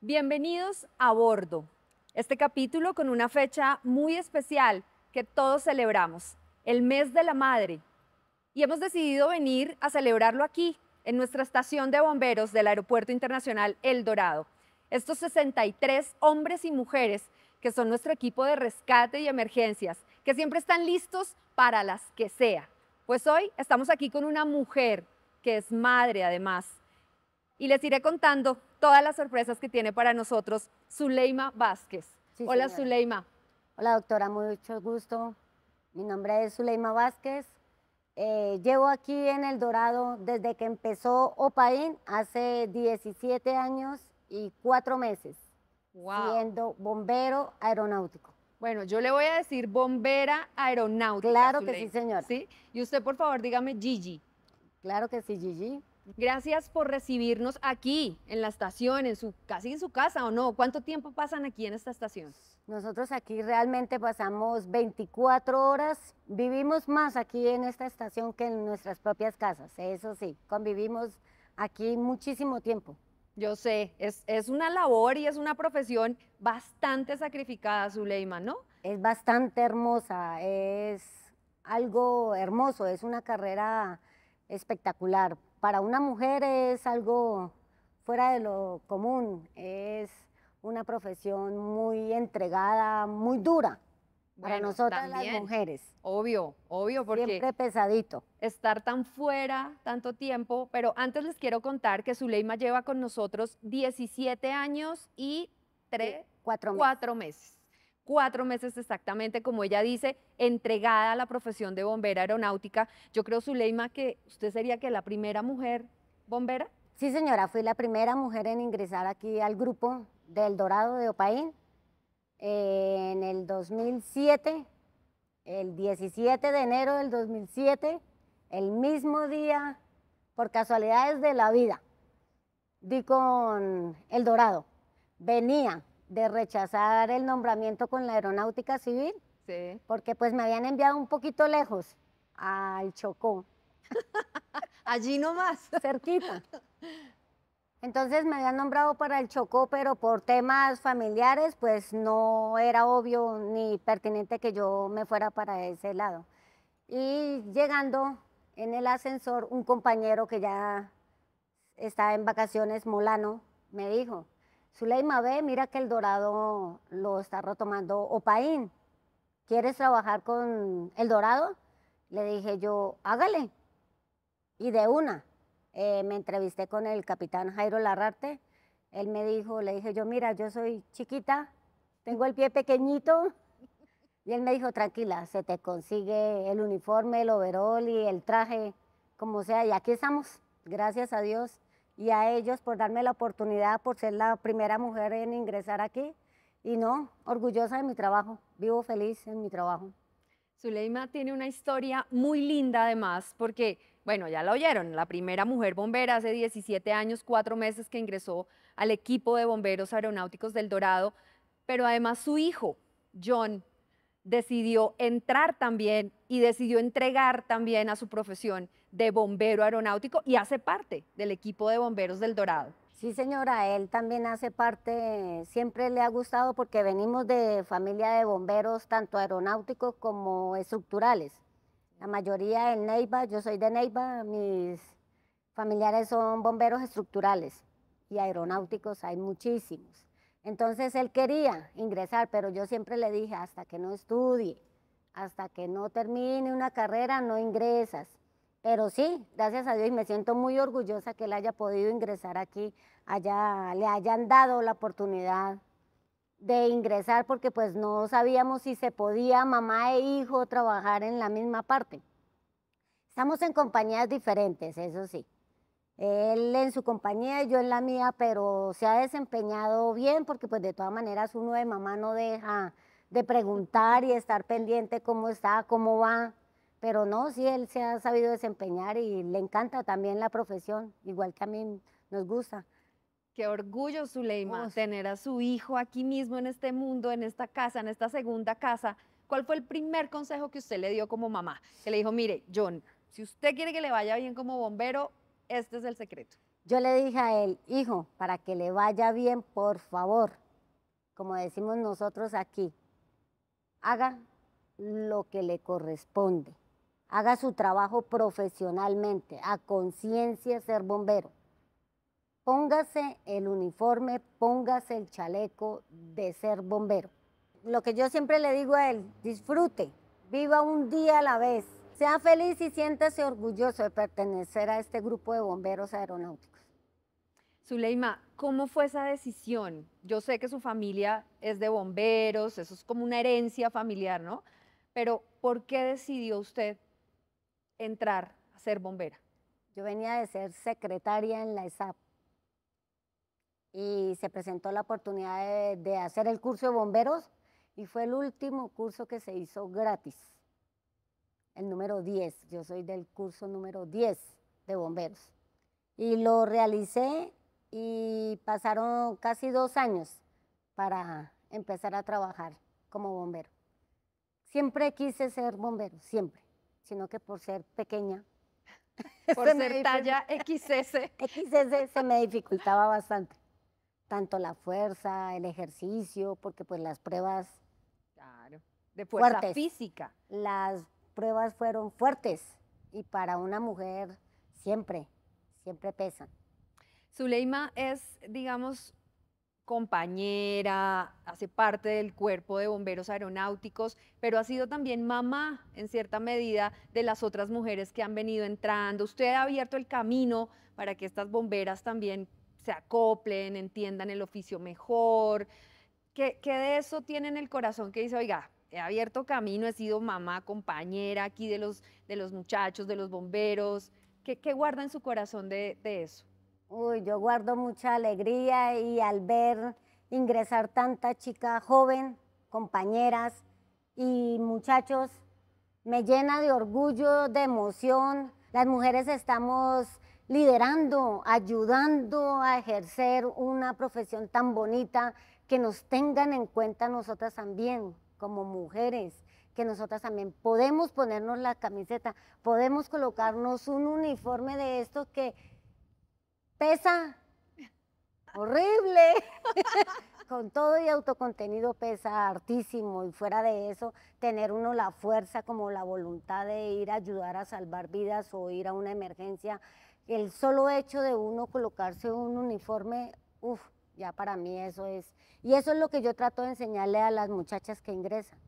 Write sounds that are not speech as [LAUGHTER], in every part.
Bienvenidos a bordo. Este capítulo con una fecha muy especial que todos celebramos, el mes de la madre. Y hemos decidido venir a celebrarlo aquí, en nuestra estación de bomberos del Aeropuerto Internacional El Dorado. Estos 63 hombres y mujeres que son nuestro equipo de rescate y emergencias, que siempre están listos para las que sea. Pues hoy estamos aquí con una mujer que es madre además. Y les iré contando todas las sorpresas que tiene para nosotros Zuleima Vázquez. Hola Zuleima. Hola doctora, mucho gusto. Mi nombre es Zuleima Vázquez, eh, llevo aquí en El Dorado desde que empezó OPAIN hace 17 años y 4 meses, siendo bombero aeronáutico. Bueno, yo le voy a decir bombera aeronáutica. Claro que sí, señor. Y usted, por favor, dígame Gigi. Claro que sí, Gigi. Gracias por recibirnos aquí, en la estación, en su, casi en su casa o no. ¿Cuánto tiempo pasan aquí en esta estación? Nosotros aquí realmente pasamos 24 horas, vivimos más aquí en esta estación que en nuestras propias casas, eso sí, convivimos aquí muchísimo tiempo. Yo sé, es, es una labor y es una profesión bastante sacrificada, Zuleima, ¿no? Es bastante hermosa, es algo hermoso, es una carrera espectacular. Para una mujer es algo fuera de lo común, es una profesión muy entregada, muy dura. para nosotras las mujeres. Obvio, obvio, porque... Siempre pesadito. Estar tan fuera tanto tiempo, pero antes les quiero contar que Zuleima lleva con nosotros 17 años y 3, 4, meses cuatro meses exactamente, como ella dice, entregada a la profesión de bombera aeronáutica. Yo creo, Zuleima, que usted sería que la primera mujer bombera. Sí, señora, fui la primera mujer en ingresar aquí al grupo del Dorado de Opaín. Eh, en el 2007, el 17 de enero del 2007, el mismo día, por casualidades de la vida, di con El Dorado. Venía de rechazar el nombramiento con la aeronáutica civil, porque pues me habían enviado un poquito lejos, al Chocó. [LAUGHS] Allí nomás. Cerquita. Entonces me habían nombrado para el Chocó, pero por temas familiares, pues no era obvio ni pertinente que yo me fuera para ese lado. Y llegando en el ascensor, un compañero que ya estaba en vacaciones, Molano, me dijo, Zuleima, ve, mira que el dorado lo está retomando Opaín. ¿Quieres trabajar con el dorado? Le dije yo, hágale. Y de una, eh, me entrevisté con el capitán Jairo Larrarte. Él me dijo, le dije yo, mira, yo soy chiquita, tengo el pie pequeñito. Y él me dijo, tranquila, se te consigue el uniforme, el overol y el traje, como sea. Y aquí estamos, gracias a Dios y a ellos por darme la oportunidad, por ser la primera mujer en ingresar aquí. Y no, orgullosa de mi trabajo, vivo feliz en mi trabajo. Zuleima tiene una historia muy linda además, porque, bueno, ya la oyeron, la primera mujer bombera hace 17 años, cuatro meses que ingresó al equipo de bomberos aeronáuticos del Dorado, pero además su hijo, John, decidió entrar también y decidió entregar también a su profesión de bombero aeronáutico y hace parte del equipo de bomberos del Dorado. Sí, señora, él también hace parte, eh, siempre le ha gustado porque venimos de familia de bomberos, tanto aeronáuticos como estructurales. La mayoría en Neiva, yo soy de Neiva, mis familiares son bomberos estructurales y aeronáuticos hay muchísimos. Entonces él quería ingresar, pero yo siempre le dije, hasta que no estudie, hasta que no termine una carrera, no ingresas. Pero sí, gracias a Dios, y me siento muy orgullosa que él haya podido ingresar aquí, allá, le hayan dado la oportunidad de ingresar, porque pues no sabíamos si se podía mamá e hijo trabajar en la misma parte. Estamos en compañías diferentes, eso sí, él en su compañía y yo en la mía, pero se ha desempeñado bien porque pues de todas maneras uno de mamá no deja de preguntar y estar pendiente cómo está, cómo va. Pero no, sí, él se ha sabido desempeñar y le encanta también la profesión, igual que a mí nos gusta. Qué orgullo, Zuleima, tener a su hijo aquí mismo en este mundo, en esta casa, en esta segunda casa. ¿Cuál fue el primer consejo que usted le dio como mamá? Que le dijo, mire, John, si usted quiere que le vaya bien como bombero, este es el secreto. Yo le dije a él, hijo, para que le vaya bien, por favor, como decimos nosotros aquí, haga lo que le corresponde, haga su trabajo profesionalmente, a conciencia ser bombero. Póngase el uniforme, póngase el chaleco de ser bombero. Lo que yo siempre le digo a él, disfrute, viva un día a la vez. Sea feliz y siéntase orgulloso de pertenecer a este grupo de bomberos aeronáuticos. Zuleima, ¿cómo fue esa decisión? Yo sé que su familia es de bomberos, eso es como una herencia familiar, ¿no? Pero ¿por qué decidió usted entrar a ser bombera? Yo venía de ser secretaria en la ESAP y se presentó la oportunidad de, de hacer el curso de bomberos y fue el último curso que se hizo gratis número 10. Yo soy del curso número 10 de bomberos. Y lo realicé y pasaron casi dos años para empezar a trabajar como bombero. Siempre quise ser bombero, siempre, sino que por ser pequeña. [LAUGHS] Por ser talla XS. [LAUGHS] XS se me dificultaba bastante, tanto la fuerza, el ejercicio, porque pues las pruebas... de fuerza física. Las pruebas fueron fuertes y para una mujer siempre, siempre pesan. Zuleima es, digamos, compañera, hace parte del cuerpo de bomberos aeronáuticos, pero ha sido también mamá, en cierta medida, de las otras mujeres que han venido entrando. Usted ha abierto el camino para que estas bomberas también se acoplen, entiendan el oficio mejor. ¿Qué, de eso tiene en el corazón que dice, oiga, he abierto camino, he sido mamá, compañera aquí de los, de los muchachos, de los bomberos. ¿Qué, guarda en su corazón de, de eso? Uy, yo guardo mucha alegría y al ver ingresar tanta chica joven, compañeras y muchachos, me llena de orgullo, de emoción. Las mujeres estamos liderando, ayudando a ejercer una profesión tan bonita, que nos tengan en cuenta nosotras también como mujeres, que nosotras también podemos ponernos la camiseta, podemos colocarnos un uniforme de estos que pesa horrible, [LAUGHS] con todo y autocontenido pesa hartísimo y fuera de eso, tener uno la fuerza como la voluntad de ir a ayudar a salvar vidas o ir a una emergencia, el solo hecho de uno colocarse un uniforme, uff, ya para mí eso es, y eso es lo que yo trato de enseñarle a las muchachas que ingresan.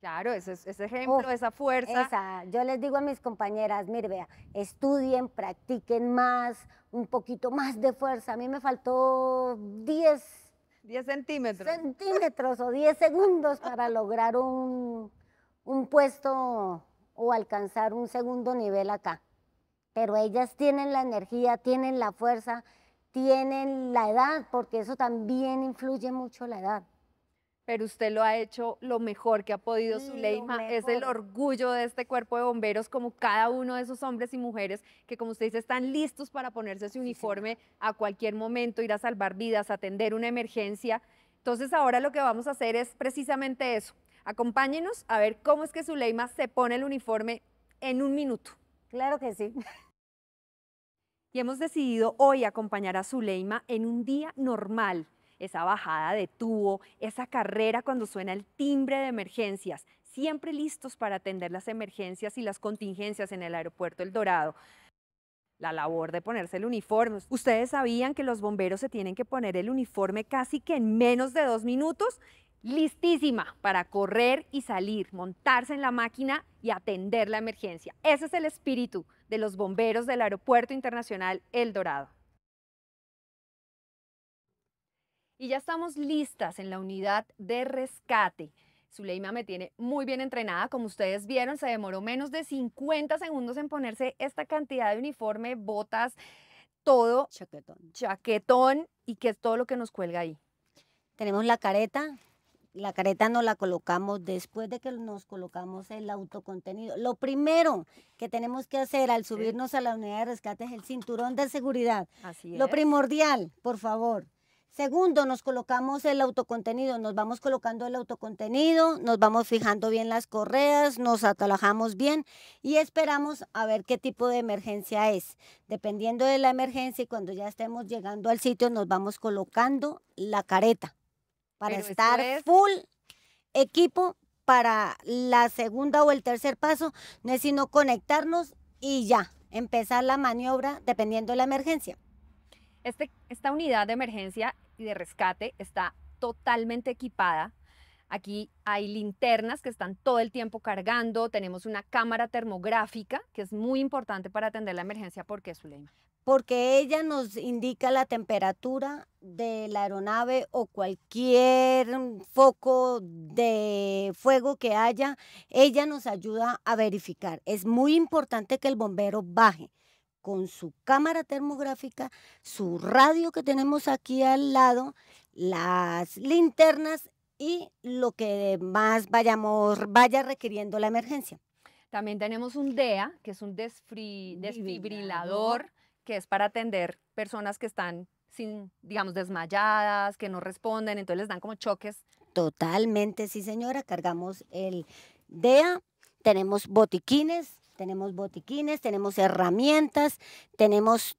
Claro, ese, ese ejemplo, esa fuerza. yo les digo a mis compañeras, mire, vea, estudien, practiquen más, un poquito más de fuerza. A mí me faltó 10... 10 centímetros. Centímetros o 10 segundos [LAUGHS] para lograr un, un puesto o alcanzar un segundo nivel acá. Pero ellas tienen la energía, tienen la fuerza, tienen la edad, porque eso también influye mucho la edad. Pero usted lo ha hecho lo mejor que ha podido, Zuleima. Es el orgullo de este cuerpo de bomberos, como cada uno de esos hombres y mujeres que, como usted dice, están listos para ponerse su uniforme a cualquier momento, ir a salvar vidas, atender una emergencia. Entonces, ahora lo que vamos a hacer es precisamente eso. Acompáñenos a ver cómo es que Zuleima se pone el uniforme en un minuto. Claro que sí. Y hemos decidido hoy acompañar a Zuleima en un día normal, esa bajada de tubo, esa carrera cuando suena el timbre de emergencias, siempre listos para atender las emergencias y las contingencias en el aeropuerto El Dorado. La labor de ponerse el uniforme. ¿Ustedes sabían que los bomberos se tienen que poner el uniforme casi que en menos de dos minutos? listísima para correr y salir, montarse en la máquina y atender la emergencia. Ese es el espíritu de los bomberos del Aeropuerto Internacional El Dorado. Y ya estamos listas en la unidad de rescate. Zuleima me tiene muy bien entrenada, como ustedes vieron, se demoró menos de 50 segundos en ponerse esta cantidad de uniforme, botas, todo. Chaquetón. Chaquetón y que es todo lo que nos cuelga ahí. Tenemos la careta, la careta no la colocamos después de que nos colocamos el autocontenido. Lo primero que tenemos que hacer al subirnos a la unidad de rescate es el cinturón de seguridad. Así Lo primordial, por favor. Segundo, nos colocamos el autocontenido, nos vamos colocando el autocontenido, nos vamos fijando bien las correas, nos atalajamos bien y esperamos a ver qué tipo de emergencia es. Dependiendo de la emergencia y cuando ya estemos llegando al sitio, nos vamos colocando la careta para estar full equipo para la segunda o el tercer paso, no es sino conectarnos y ya, empezar la maniobra dependiendo de la emergencia. Este, esta unidad de emergencia y de rescate está totalmente equipada Aquí hay linternas que están todo el tiempo cargando, tenemos una cámara termográfica que es muy importante para atender la emergencia. ¿Por qué, Zuleima? Porque ella nos indica la temperatura de la aeronave o cualquier foco de fuego que haya, ella nos ayuda a verificar. Es muy importante que el bombero baje con su cámara termográfica, su radio que tenemos aquí al lado, las linternas y lo que más vayamos, vaya requiriendo la emergencia. También tenemos un DEA, que es un desfibrilador, que es para atender personas que están sin, digamos, desmayadas, que no responden, entonces les dan como choques. Totalmente, sí señora, cargamos el DEA, tenemos botiquines, tenemos botiquines, tenemos herramientas, tenemos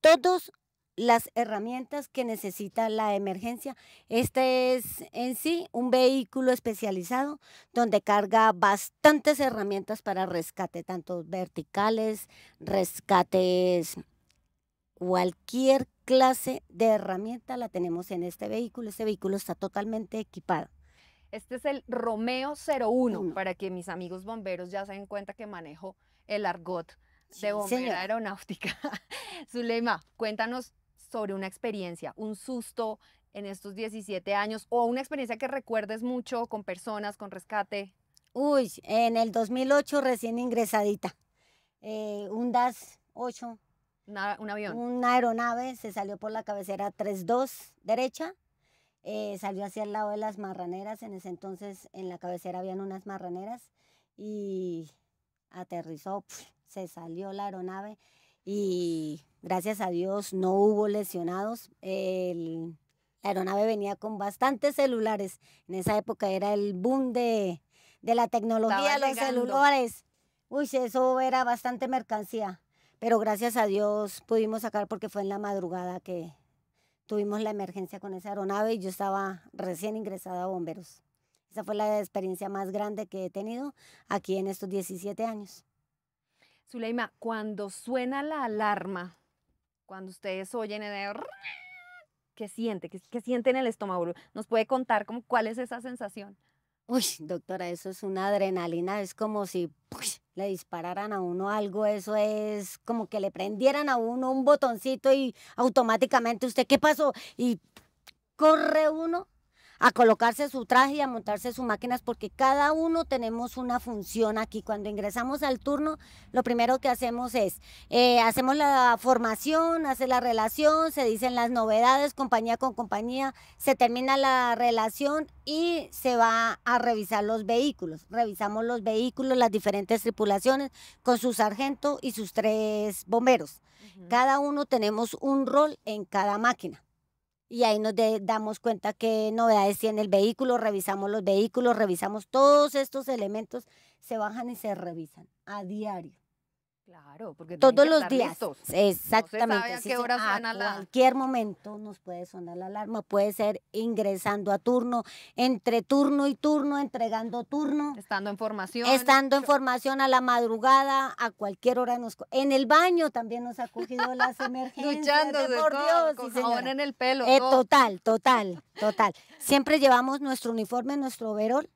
todos las herramientas que necesita la emergencia. Este es en sí un vehículo especializado donde carga bastantes herramientas para rescate, tanto verticales, rescates, cualquier clase de herramienta la tenemos en este vehículo. Este vehículo está totalmente equipado. Este es el Romeo 01, para que mis amigos bomberos ya se den cuenta que manejo el argot de bombera aeronáutica. [LAUGHS] Zulema, cuéntanos sobre una experiencia, un susto en estos 17 años o una experiencia que recuerdes mucho con personas, con rescate? Uy, en el 2008 recién ingresadita. Eh, un DAS 8. un avión. Una aeronave se salió por la cabecera 32 derecha. Eh, salió hacia el lado de las marraneras. En ese entonces en la cabecera habían unas marraneras y aterrizó, se salió la aeronave y gracias a Dios no hubo lesionados. la aeronave venía con bastantes celulares. En esa época era el boom de, la tecnología, de los celulares. Uy, eso era bastante mercancía. Pero gracias a Dios pudimos sacar porque fue en la madrugada que tuvimos la emergencia con esa aeronave y yo estaba recién ingresada a bomberos. Esa fue la experiencia más grande que he tenido aquí en estos 17 años. Zuleima, cuando suena la alarma, cuando ustedes oyen el... ¿Qué siente? ¿Qué, siente en el estómago? ¿Nos puede contar cuál es esa sensación? Uy, doctora, eso es una adrenalina, es como si le dispararan a uno algo, eso es como que le prendieran a uno un botoncito y automáticamente usted, ¿qué pasó? Y corre uno a colocarse su traje y a montarse sus máquinas, porque cada uno tenemos una función aquí. Cuando ingresamos al turno, lo primero que hacemos es, eh, hacemos la formación, hace la relación, se dicen las novedades, compañía con compañía, se termina la relación y se va a revisar los vehículos. Revisamos los vehículos, las diferentes tripulaciones, con su sargento y sus tres bomberos. Cada uno tenemos un rol en cada máquina y ahí nos damos cuenta qué novedades tiene el vehículo, revisamos los vehículos, revisamos todos estos elementos, se bajan y se revisan a diario. Claro, porque todos los días. Exactamente. a, cualquier momento nos puede sonar la alarma. Puede ser ingresando a turno, entre turno y turno, entregando turno. Estando en formación. Estando en formación a la madrugada, a cualquier hora nos. En el baño también nos ha cogido las [LAUGHS] emergencias. Luchando, en el pelo. Eh, total, total, total. Siempre llevamos nuestro uniforme, nuestro overol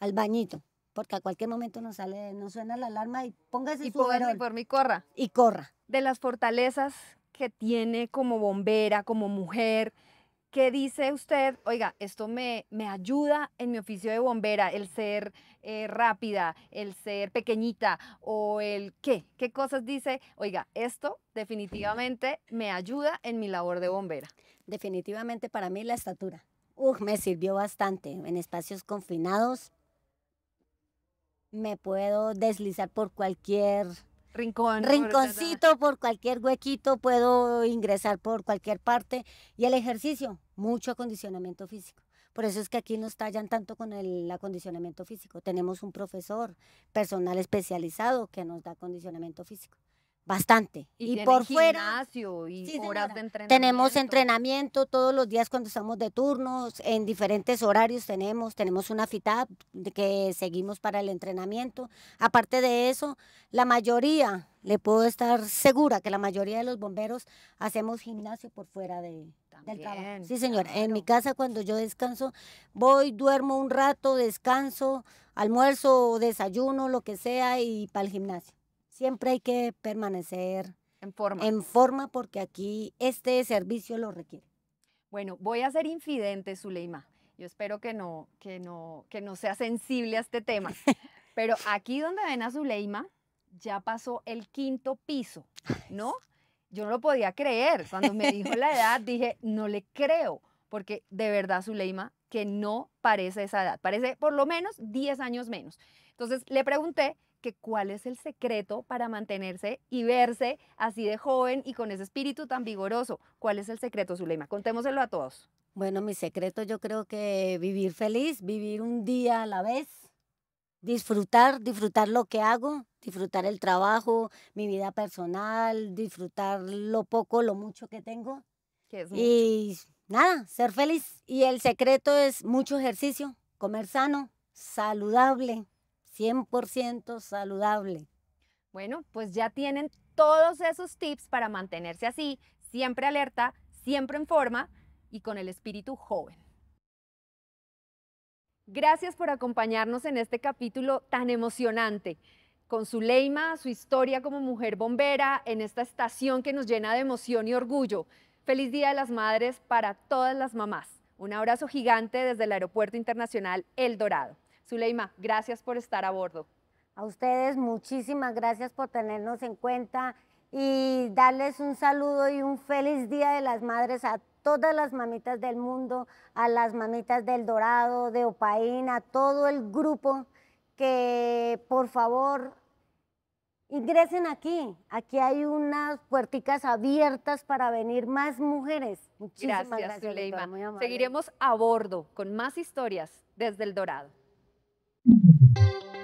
al bañito porque a cualquier momento no sale, no suena la alarma y póngase y por mi corra. Y corra. De las fortalezas que tiene como bombera, como mujer, ¿qué dice usted? Oiga, esto me, me ayuda en mi oficio de bombera, el ser eh, rápida, el ser pequeñita o el qué. ¿Qué cosas dice? Oiga, esto definitivamente me ayuda en mi labor de bombera. Definitivamente para mí la estatura. Uf, me sirvió bastante en espacios confinados, me puedo deslizar por cualquier rincón. Rinconcito, por, por cualquier huequito, puedo ingresar por cualquier parte. Y el ejercicio, mucho acondicionamiento físico. Por eso es que aquí nos tallan tanto con el acondicionamiento físico. Tenemos un profesor personal especializado que nos da acondicionamiento físico bastante. Y, por fuera, gimnasio y horas de entrenamiento. Tenemos entrenamiento todos los días cuando estamos de turnos, en diferentes horarios tenemos, tenemos una FITAP que seguimos para el entrenamiento. Aparte de eso, la mayoría, le puedo estar segura que la mayoría de los bomberos hacemos gimnasio por fuera de, del trabajo. Sí, señor. En mi casa cuando yo descanso, voy, duermo un rato, descanso, almuerzo, desayuno, lo que sea y para el gimnasio. Siempre hay que permanecer en forma. En forma porque aquí este servicio lo requiere. Bueno, voy a ser infidente, Zuleima. Yo espero que no, que no, que no sea sensible a este tema. [LAUGHS] Pero aquí donde ven a Zuleima, ya pasó el quinto piso, ¿no? Yo no lo podía creer. Cuando me dijo la [LAUGHS] edad, dije, no le creo, porque de verdad, Zuleima, que no parece esa edad. Parece por lo menos 10 años menos. Entonces le pregunté que cuál es el secreto para mantenerse y verse así de joven y con ese espíritu tan vigoroso. ¿Cuál es el secreto, Zuleima? Contémoselo a todos. Bueno, mi secreto yo creo que vivir feliz, vivir un día a la vez, disfrutar, disfrutar lo que hago, disfrutar el trabajo, mi vida personal, disfrutar lo poco, lo mucho que tengo. y nada, ser feliz. Y el secreto es mucho ejercicio, comer sano, saludable. 100% saludable. Bueno, pues ya tienen todos esos tips para mantenerse así, siempre alerta, siempre en forma y con el espíritu joven. Gracias por acompañarnos en este capítulo tan emocionante, con su leima, su historia como mujer bombera, en esta estación que nos llena de emoción y orgullo. Feliz Día de las Madres para todas las mamás. Un abrazo gigante desde el Aeropuerto Internacional El Dorado. Zuleima, gracias por estar a bordo. A ustedes muchísimas gracias por tenernos en cuenta y darles un saludo y un feliz Día de las Madres a todas las mamitas del mundo, a las mamitas del Dorado, de Opaín, a todo el grupo que por favor ingresen aquí. Aquí hay unas puerticas abiertas para venir más mujeres. Muchísimas gracias Zuleima. Seguiremos a bordo con más historias desde El Dorado. Mm-hmm.